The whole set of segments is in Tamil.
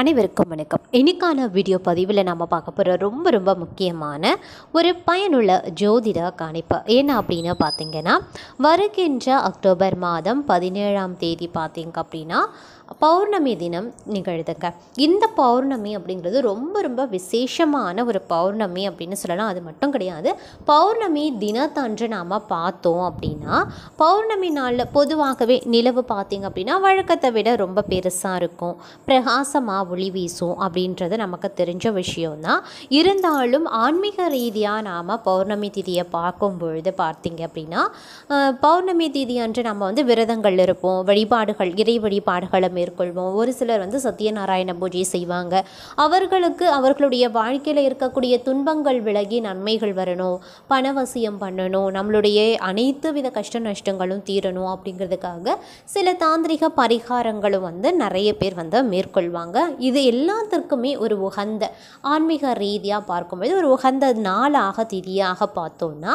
அனைவருக்கும் வணக்கம் இன்னைக்கான வீடியோ பதிவில் நம்ம பார்க்க போகிற ரொம்ப ரொம்ப முக்கியமான ஒரு பயனுள்ள ஜோதிட கணிப்பு என்ன அப்படின்னு பார்த்தீங்கன்னா வருகின்ற அக்டோபர் மாதம் பதினேழாம் தேதி பார்த்தீங்க அப்படின்னா பௌர்ணமி தினம் நிகழ்த்துங்க இந்த பௌர்ணமி அப்படிங்கிறது ரொம்ப ரொம்ப விசேஷமான ஒரு பௌர்ணமி அப்படின்னு சொல்லலாம் அது மட்டும் கிடையாது பௌர்ணமி தினத்தன்று நாம் பார்த்தோம் அப்படின்னா பௌர்ணமி நாளில் பொதுவாகவே நிலவு பார்த்திங்க அப்படின்னா வழக்கத்தை விட ரொம்ப பெருசாக இருக்கும் பிரகாசமாக ஒளி வீசும் அப்படின்றது நமக்கு தெரிஞ்ச விஷயம்தான் இருந்தாலும் ஆன்மீக ரீதியாக நாம் பௌர்ணமி திதியை பார்க்கும் பொழுது பார்த்திங்க அப்படின்னா பௌர்ணமி திதி அன்று நம்ம வந்து விரதங்கள் இருப்போம் வழிபாடுகள் இறை வழிபாடுகளை மேற்கொள்வோம் ஒரு சிலர் வந்து சத்யநாராயண பூஜை செய்வாங்க அவர்களுக்கு அவர்களுடைய வாழ்க்கையில் இருக்கக்கூடிய துன்பங்கள் விலகி நன்மைகள் வரணும் பணவசியம் பண்ணணும் நம்மளுடைய அனைத்து வித கஷ்ட நஷ்டங்களும் தீரணும் அப்படிங்கிறதுக்காக சில தாந்திரிக பரிகாரங்களும் வந்து நிறைய பேர் வந்து மேற்கொள்வாங்க இது எல்லாத்திற்குமே ஒரு உகந்த ஆன்மீக ரீதியாக பார்க்கும்போது ஒரு உகந்த நாளாக திதியாக பார்த்தோம்னா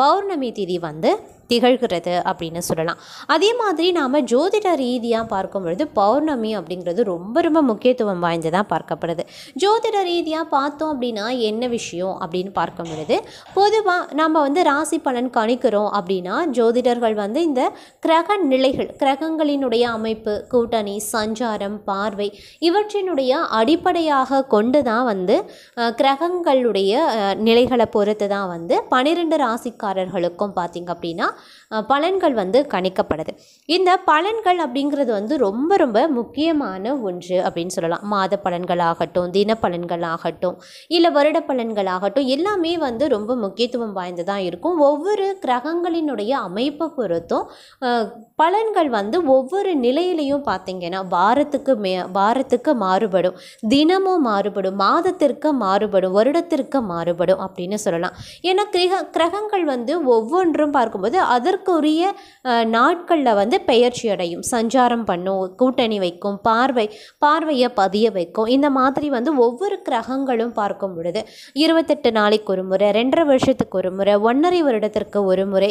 பௌர்ணமி திதி வந்து திகழ்கிறது அப்படின்னு சொல்லலாம் அதே மாதிரி நாம் ஜோதிட ரீதியாக பார்க்கும் பொழுது பௌர்ணமி அப்படிங்கிறது ரொம்ப ரொம்ப முக்கியத்துவம் வாய்ந்ததாக பார்க்கப்படுது ஜோதிட ரீதியாக பார்த்தோம் அப்படின்னா என்ன விஷயம் அப்படின்னு பார்க்கும் பொழுது பொதுவாக நம்ம வந்து ராசி பலன் கணிக்கிறோம் அப்படின்னா ஜோதிடர்கள் வந்து இந்த கிரக நிலைகள் கிரகங்களினுடைய அமைப்பு கூட்டணி சஞ்சாரம் பார்வை இவற்றினுடைய அடிப்படையாக கொண்டு தான் வந்து கிரகங்களுடைய நிலைகளை பொறுத்து தான் வந்து பன்னிரெண்டு ராசிக்காரர்களுக்கும் பார்த்திங்க அப்படின்னா பலன்கள் வந்து கணிக்கப்படுது இந்த பலன்கள் அப்படிங்கிறது வந்து ரொம்ப ரொம்ப முக்கியமான ஒன்று அப்படின்னு சொல்லலாம் மாத பலன்கள் ஆகட்டும் தின பலன்கள் ஆகட்டும் இல்லை வருட பலன்கள் ஆகட்டும் எல்லாமே வந்து ரொம்ப முக்கியத்துவம் வாய்ந்ததாக இருக்கும் ஒவ்வொரு கிரகங்களினுடைய அமைப்பை பொறுத்தும் பலன்கள் வந்து ஒவ்வொரு நிலையிலையும் பார்த்திங்கன்னா வாரத்துக்கு மே வாரத்துக்கு மாறுபடும் தினமும் மாறுபடும் மாதத்திற்கு மாறுபடும் வருடத்திற்கு மாறுபடும் அப்படின்னு சொல்லலாம் ஏன்னா கிரக கிரக பழங்கள் வந்து ஒவ்வொன்றும் பார்க்கும்போது அதற்குரிய நாட்களில் வந்து பெயர்ச்சி அடையும் சஞ்சாரம் பண்ணும் கூட்டணி வைக்கும் பார்வை பார்வையை பதிய வைக்கும் இந்த மாதிரி வந்து ஒவ்வொரு கிரகங்களும் பார்க்கும் பொழுது இருபத்தெட்டு நாளைக்கு ஒரு முறை ரெண்டரை வருஷத்துக்கு ஒரு முறை ஒன்றரை வருடத்திற்கு ஒரு முறை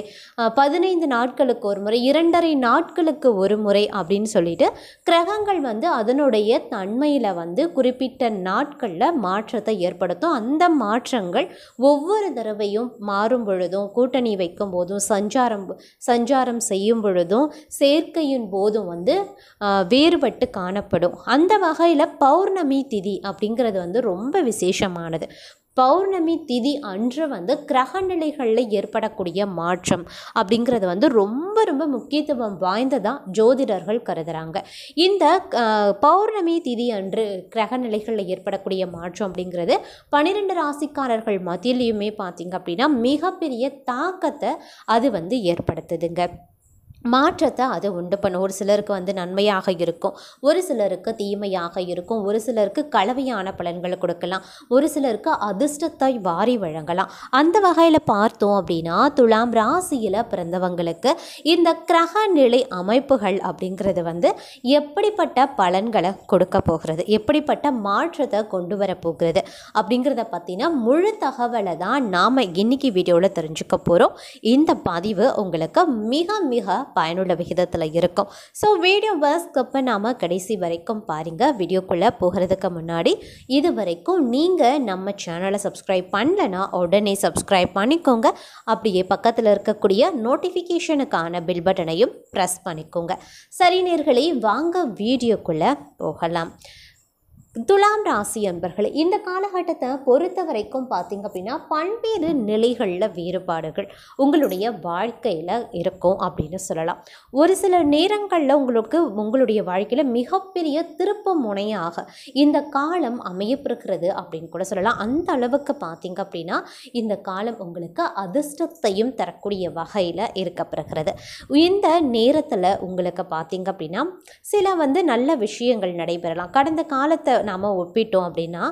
பதினைந்து நாட்களுக்கு ஒரு முறை இரண்டரை நாட்களுக்கு ஒரு முறை அப்படின்னு சொல்லிட்டு கிரகங்கள் வந்து அதனுடைய தன்மையில் வந்து குறிப்பிட்ட நாட்களில் மாற்றத்தை ஏற்படுத்தும் அந்த மாற்றங்கள் ஒவ்வொரு தடவையும் மாறும் பொழுது பொழுதும் கூட்டணி வைக்கும் போதும் சஞ்சாரம் சஞ்சாரம் செய்யும் பொழுதும் சேர்க்கையின் போதும் வந்து வேறுபட்டு காணப்படும் அந்த வகையில் பௌர்ணமி திதி அப்படிங்கிறது வந்து ரொம்ப விசேஷமானது பௌர்ணமி திதி அன்று வந்து கிரக நிலைகளில் ஏற்படக்கூடிய மாற்றம் அப்படிங்கிறது வந்து ரொம்ப ரொம்ப முக்கியத்துவம் வாய்ந்ததாக ஜோதிடர்கள் கருதுகிறாங்க இந்த பௌர்ணமி திதி அன்று கிரக நிலைகளில் ஏற்படக்கூடிய மாற்றம் அப்படிங்கிறது பன்னிரெண்டு ராசிக்காரர்கள் மத்தியிலையுமே பார்த்திங்க அப்படின்னா மிகப்பெரிய தாக்கத்தை அது வந்து ஏற்படுத்துதுங்க மாற்றத்தை அது உண்டு பண்ணும் ஒரு சிலருக்கு வந்து நன்மையாக இருக்கும் ஒரு சிலருக்கு தீமையாக இருக்கும் ஒரு சிலருக்கு கலவையான பலன்களை கொடுக்கலாம் ஒரு சிலருக்கு அதிர்ஷ்டத்தை வாரி வழங்கலாம் அந்த வகையில் பார்த்தோம் அப்படின்னா துலாம் ராசியில் பிறந்தவங்களுக்கு இந்த கிரக நிலை அமைப்புகள் அப்படிங்கிறது வந்து எப்படிப்பட்ட பலன்களை கொடுக்க போகிறது எப்படிப்பட்ட மாற்றத்தை கொண்டு வர போகிறது அப்படிங்கிறத பற்றின முழு தகவலை தான் நாம் இன்றைக்கி வீடியோவில் தெரிஞ்சுக்க போகிறோம் இந்த பதிவு உங்களுக்கு மிக மிக பயனுள்ள விகிதத்தில் இருக்கும் ஸோ வீடியோ ஸ்கிப்பை நாம் கடைசி வரைக்கும் பாருங்கள் வீடியோக்குள்ளே போகிறதுக்கு முன்னாடி இது வரைக்கும் நீங்கள் நம்ம சேனலை சப்ஸ்கிரைப் பண்ணலைன்னா உடனே சப்ஸ்கிரைப் பண்ணிக்கோங்க அப்படியே பக்கத்தில் இருக்கக்கூடிய நோட்டிஃபிகேஷனுக்கான பில் பட்டனையும் ப்ரெஸ் பண்ணிக்கோங்க சரி நேர்களை வாங்க வீடியோக்குள்ளே போகலாம் துலாம் ராசி அன்பர்களே இந்த காலகட்டத்தை பொறுத்த வரைக்கும் பார்த்திங்க அப்படின்னா பல்வேறு நிலைகளில் வேறுபாடுகள் உங்களுடைய வாழ்க்கையில் இருக்கும் அப்படின்னு சொல்லலாம் ஒரு சில நேரங்களில் உங்களுக்கு உங்களுடைய வாழ்க்கையில் மிகப்பெரிய திருப்ப முனையாக இந்த காலம் அமையப்பிருக்கிறது அப்படின்னு கூட சொல்லலாம் அந்த அளவுக்கு பார்த்திங்க அப்படின்னா இந்த காலம் உங்களுக்கு அதிர்ஷ்டத்தையும் தரக்கூடிய வகையில் இருக்கப்பிருக்கிறது இந்த நேரத்தில் உங்களுக்கு பார்த்திங்க அப்படின்னா சில வந்து நல்ல விஷயங்கள் நடைபெறலாம் கடந்த காலத்தை நாம் ஒப்பிட்டோம் அப்படின்னா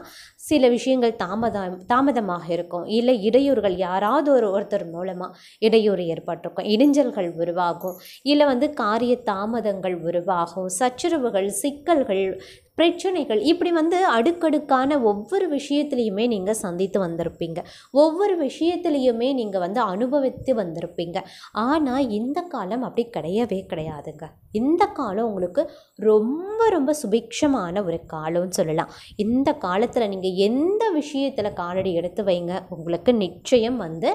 சில விஷயங்கள் தாமதம் தாமதமாக இருக்கும் இல்லை இடையூறுகள் யாராவது ஒரு ஒருத்தர் மூலமாக இடையூறு ஏற்பட்டிருக்கும் இடைஞ்சல்கள் உருவாகும் இல்லை வந்து காரிய தாமதங்கள் உருவாகும் சச்சரவுகள் சிக்கல்கள் பிரச்சனைகள் இப்படி வந்து அடுக்கடுக்கான ஒவ்வொரு விஷயத்துலேயுமே நீங்கள் சந்தித்து வந்திருப்பீங்க ஒவ்வொரு விஷயத்துலேயுமே நீங்கள் வந்து அனுபவித்து வந்திருப்பீங்க ஆனால் இந்த காலம் அப்படி கிடையவே கிடையாதுங்க இந்த காலம் உங்களுக்கு ரொம்ப ரொம்ப சுபிக்ஷமான ஒரு காலம்னு சொல்லலாம் இந்த காலத்தில் நீங்கள் எந்த விஷயத்தில் காலடி எடுத்து வைங்க உங்களுக்கு நிச்சயம் வந்து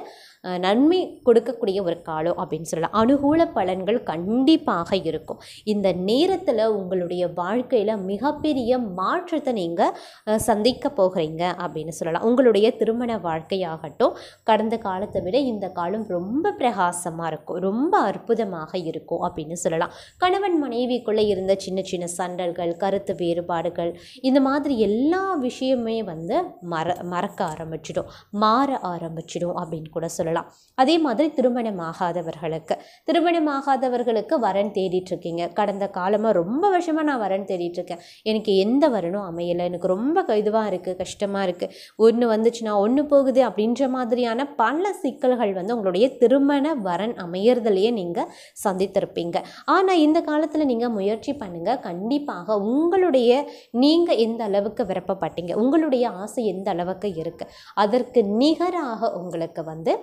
நன்மை கொடுக்கக்கூடிய ஒரு காலம் அப்படின்னு சொல்லலாம் அனுகூல பலன்கள் கண்டிப்பாக இருக்கும் இந்த நேரத்தில் உங்களுடைய வாழ்க்கையில் மிகப்பெரிய பெரிய மாற்றத்தை நீங்கள் சந்திக்க போகிறீங்க அப்படின்னு சொல்லலாம் உங்களுடைய திருமண வாழ்க்கையாகட்டும் கடந்த காலத்தை விட இந்த காலம் ரொம்ப பிரகாசமாக இருக்கும் ரொம்ப அற்புதமாக இருக்கும் அப்படின்னு சொல்லலாம் கணவன் மனைவிக்குள்ளே இருந்த சின்ன சின்ன சண்டல்கள் கருத்து வேறுபாடுகள் இந்த மாதிரி எல்லா விஷயமே வந்து மற மறக்க ஆரம்பிச்சிடும் மாற ஆரம்பிச்சிடும் அப்படின்னு கூட சொல்லலாம் அதே மாதிரி திருமணமாகாதவர்களுக்கு திருமணமாகாதவர்களுக்கு வரன் தேடிட்டுருக்கீங்க இருக்கீங்க கடந்த காலமாக ரொம்ப வருஷமாக நான் வரன் தேடிட்டுருக்கேன் இருக்கேன் எனக்கு எனக்கு எந்த வரணும் அமையலை எனக்கு ரொம்ப இதுவாக இருக்குது கஷ்டமாக இருக்குது ஒன்று வந்துச்சுன்னா ஒன்று போகுது அப்படின்ற மாதிரியான பல சிக்கல்கள் வந்து உங்களுடைய திருமண வரன் அமையறதுலையே நீங்கள் சந்தித்திருப்பீங்க ஆனால் இந்த காலத்தில் நீங்கள் முயற்சி பண்ணுங்கள் கண்டிப்பாக உங்களுடைய நீங்கள் எந்த அளவுக்கு விருப்பப்பட்டீங்க உங்களுடைய ஆசை எந்த அளவுக்கு இருக்குது அதற்கு நிகராக உங்களுக்கு வந்து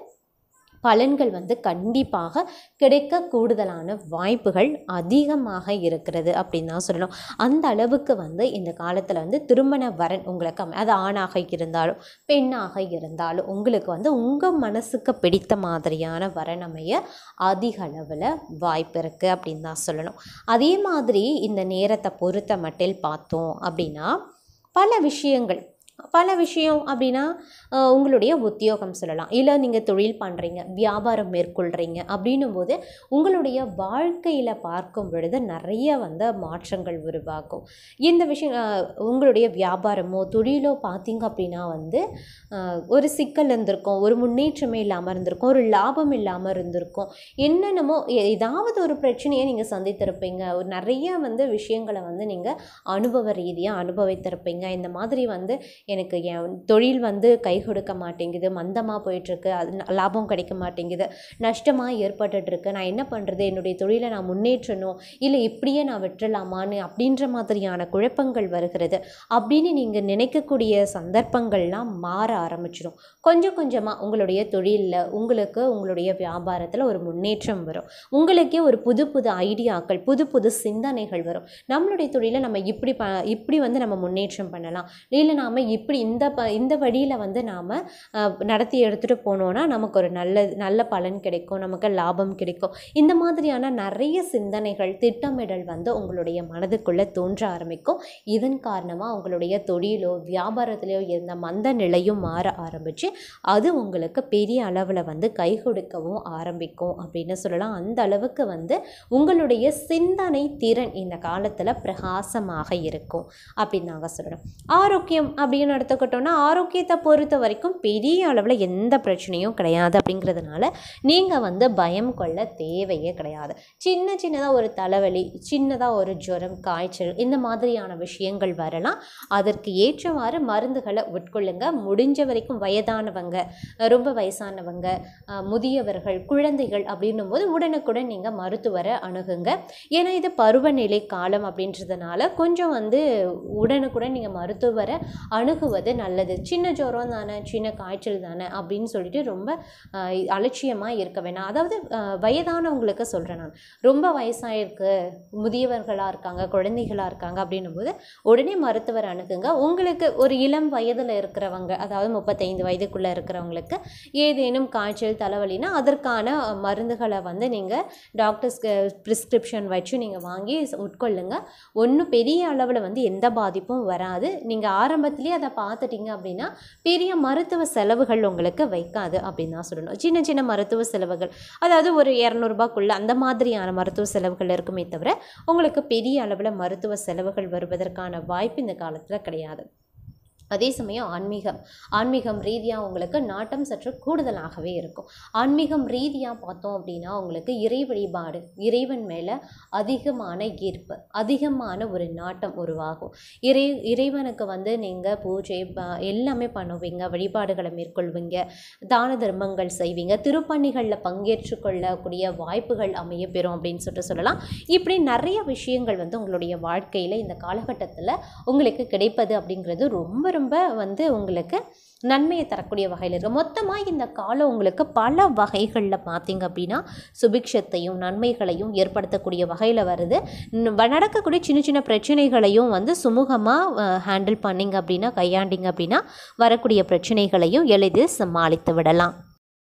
பலன்கள் வந்து கண்டிப்பாக கிடைக்க கூடுதலான வாய்ப்புகள் அதிகமாக இருக்கிறது அப்படின்னு தான் சொல்லணும் அந்த அளவுக்கு வந்து இந்த காலத்தில் வந்து திருமண வரன் உங்களுக்கு அது ஆணாக இருந்தாலும் பெண்ணாக இருந்தாலும் உங்களுக்கு வந்து உங்கள் மனசுக்கு பிடித்த மாதிரியான வரன் அமைய அதிக அளவில் வாய்ப்பு இருக்குது அப்படின்னு தான் சொல்லணும் அதே மாதிரி இந்த நேரத்தை பொறுத்த மட்டில் பார்த்தோம் அப்படின்னா பல விஷயங்கள் பல விஷயம் அப்படின்னா உங்களுடைய உத்தியோகம் சொல்லலாம் இல்லை நீங்கள் தொழில் பண்ணுறீங்க வியாபாரம் மேற்கொள்கிறீங்க அப்படின்னும் போது உங்களுடைய வாழ்க்கையில் பார்க்கும் பொழுது நிறைய வந்து மாற்றங்கள் உருவாகும் இந்த விஷயம் உங்களுடைய வியாபாரமோ தொழிலோ பார்த்திங்க அப்படின்னா வந்து ஒரு சிக்கல் இருந்திருக்கும் ஒரு முன்னேற்றமே இல்லாமல் இருந்திருக்கும் ஒரு லாபம் இல்லாமல் இருந்திருக்கும் என்னென்னமோ ஏதாவது ஒரு பிரச்சனையை நீங்கள் சந்தித்திருப்பீங்க ஒரு நிறைய வந்து விஷயங்களை வந்து நீங்கள் அனுபவ ரீதியாக அனுபவித்திருப்பீங்க இந்த மாதிரி வந்து எனக்கு என் தொழில் வந்து கை கொடுக்க மாட்டேங்குது மந்தமாக போயிட்டுருக்கு அது லாபம் கிடைக்க மாட்டேங்குது நஷ்டமாக ஏற்பட்டுட்ருக்கு நான் என்ன பண்ணுறது என்னுடைய தொழிலை நான் முன்னேற்றணும் இல்லை இப்படியே நான் விட்டுறலாமான்னு அப்படின்ற மாதிரியான குழப்பங்கள் வருகிறது அப்படின்னு நீங்கள் நினைக்கக்கூடிய சந்தர்ப்பங்கள்லாம் மாற ஆரம்பிச்சிடும் கொஞ்சம் கொஞ்சமாக உங்களுடைய தொழிலில் உங்களுக்கு உங்களுடைய வியாபாரத்தில் ஒரு முன்னேற்றம் வரும் உங்களுக்கே ஒரு புது புது ஐடியாக்கள் புது புது சிந்தனைகள் வரும் நம்மளுடைய தொழிலை நம்ம இப்படி ப இப்படி வந்து நம்ம முன்னேற்றம் பண்ணலாம் இல்லை நாம் இப்படி இந்த ப இந்த வழியில் வந்து நாம் நடத்தி எடுத்துகிட்டு போனோன்னா நமக்கு ஒரு நல்ல நல்ல பலன் கிடைக்கும் நமக்கு லாபம் கிடைக்கும் இந்த மாதிரியான நிறைய சிந்தனைகள் திட்டமிடல் வந்து உங்களுடைய மனதுக்குள்ளே தோன்ற ஆரம்பிக்கும் இதன் காரணமாக உங்களுடைய தொழிலோ வியாபாரத்திலையோ இருந்த மந்த நிலையும் மாற ஆரம்பித்து அது உங்களுக்கு பெரிய அளவில் வந்து கை கொடுக்கவும் ஆரம்பிக்கும் அப்படின்னு சொல்லலாம் அந்த அளவுக்கு வந்து உங்களுடைய சிந்தனை திறன் இந்த காலத்தில் பிரகாசமாக இருக்கும் அப்படின்னு நாங்கள் சொல்லணும் ஆரோக்கியம் அப்படின்னு நடத்தக்கட்டோன்னா ஆரோக்கியத்தை பொறுத்த வரைக்கும் பெரிய அளவில் எந்த பிரச்சனையும் கிடையாது அப்படிங்கிறதுனால நீங்கள் வந்து பயம் கொள்ள தேவையே கிடையாது சின்ன சின்னதாக ஒரு தலைவலி சின்னதாக ஒரு ஜுரம் காய்ச்சல் இந்த மாதிரியான விஷயங்கள் வரலாம் அதற்கு ஏற்றவாறு மருந்துகளை உட்கொள்ளுங்க முடிஞ்ச வரைக்கும் வயதானவங்க ரொம்ப வயசானவங்க முதியவர்கள் குழந்தைகள் அப்படின்னும் போது உடனுக்குடன் நீங்கள் மருத்துவரை அணுகுங்க ஏன்னா இது பருவநிலை காலம் அப்படின்றதுனால கொஞ்சம் வந்து உடனுக்குடன் நீங்கள் மருத்துவரை அணு அணுகுவது நல்லது சின்ன ஜுரம் தானே சின்ன காய்ச்சல் தானே அப்படின்னு சொல்லிட்டு ரொம்ப அலட்சியமாக இருக்க வேணாம் அதாவது வயதானவங்களுக்கு சொல்கிறேன் நான் ரொம்ப வயசாகிருக்கு முதியவர்களாக இருக்காங்க குழந்தைகளாக இருக்காங்க அப்படின்னும் போது உடனே மருத்துவர் அணுகுங்க உங்களுக்கு ஒரு இளம் வயதில் இருக்கிறவங்க அதாவது முப்பத்தைந்து வயதுக்குள்ளே இருக்கிறவங்களுக்கு ஏதேனும் காய்ச்சல் தலைவலினா அதற்கான மருந்துகளை வந்து நீங்கள் டாக்டர்ஸ்க்கு ப்ரிஸ்கிரிப்ஷன் வச்சு நீங்கள் வாங்கி உட்கொள்ளுங்கள் ஒன்றும் பெரிய அளவில் வந்து எந்த பாதிப்பும் வராது நீங்கள் ஆரம்பத்துலேயே அதை பார்த்துட்டிங்க அப்படின்னா பெரிய மருத்துவ செலவுகள் உங்களுக்கு வைக்காது அப்படின்னு தான் சொல்லணும் சின்ன சின்ன மருத்துவ செலவுகள் அதாவது ஒரு இரநூறுபாக்குள்ள அந்த மாதிரியான மருத்துவ செலவுகள் இருக்குமே தவிர உங்களுக்கு பெரிய அளவில் மருத்துவ செலவுகள் வருவதற்கான வாய்ப்பு இந்த காலத்தில் கிடையாது அதே சமயம் ஆன்மீகம் ஆன்மீகம் ரீதியாக உங்களுக்கு நாட்டம் சற்று கூடுதலாகவே இருக்கும் ஆன்மீகம் ரீதியாக பார்த்தோம் அப்படின்னா உங்களுக்கு இறை வழிபாடு இறைவன் மேலே அதிகமான ஈர்ப்பு அதிகமான ஒரு நாட்டம் உருவாகும் இறை இறைவனுக்கு வந்து நீங்கள் பூஜை எல்லாமே பண்ணுவீங்க வழிபாடுகளை மேற்கொள்வீங்க தான தர்மங்கள் செய்வீங்க திருப்பணிகளில் பங்கேற்று கொள்ளக்கூடிய வாய்ப்புகள் அமைய பெறும் அப்படின்னு சொல்லிட்டு சொல்லலாம் இப்படி நிறைய விஷயங்கள் வந்து உங்களுடைய வாழ்க்கையில் இந்த காலகட்டத்தில் உங்களுக்கு கிடைப்பது அப்படிங்கிறது ரொம்ப ரொம்ப வந்து உங்களுக்கு நன்மையை தரக்கூடிய வகையில் இருக்குது மொத்தமாக இந்த காலம் உங்களுக்கு பல வகைகளில் பார்த்திங்க அப்படின்னா சுபிக்ஷத்தையும் நன்மைகளையும் ஏற்படுத்தக்கூடிய வகையில் வருது நடக்கக்கூடிய சின்ன சின்ன பிரச்சனைகளையும் வந்து சுமூகமாக ஹேண்டில் பண்ணிங்க அப்படின்னா கையாண்டிங்க அப்படின்னா வரக்கூடிய பிரச்சனைகளையும் எளிதில் சமாளித்து விடலாம்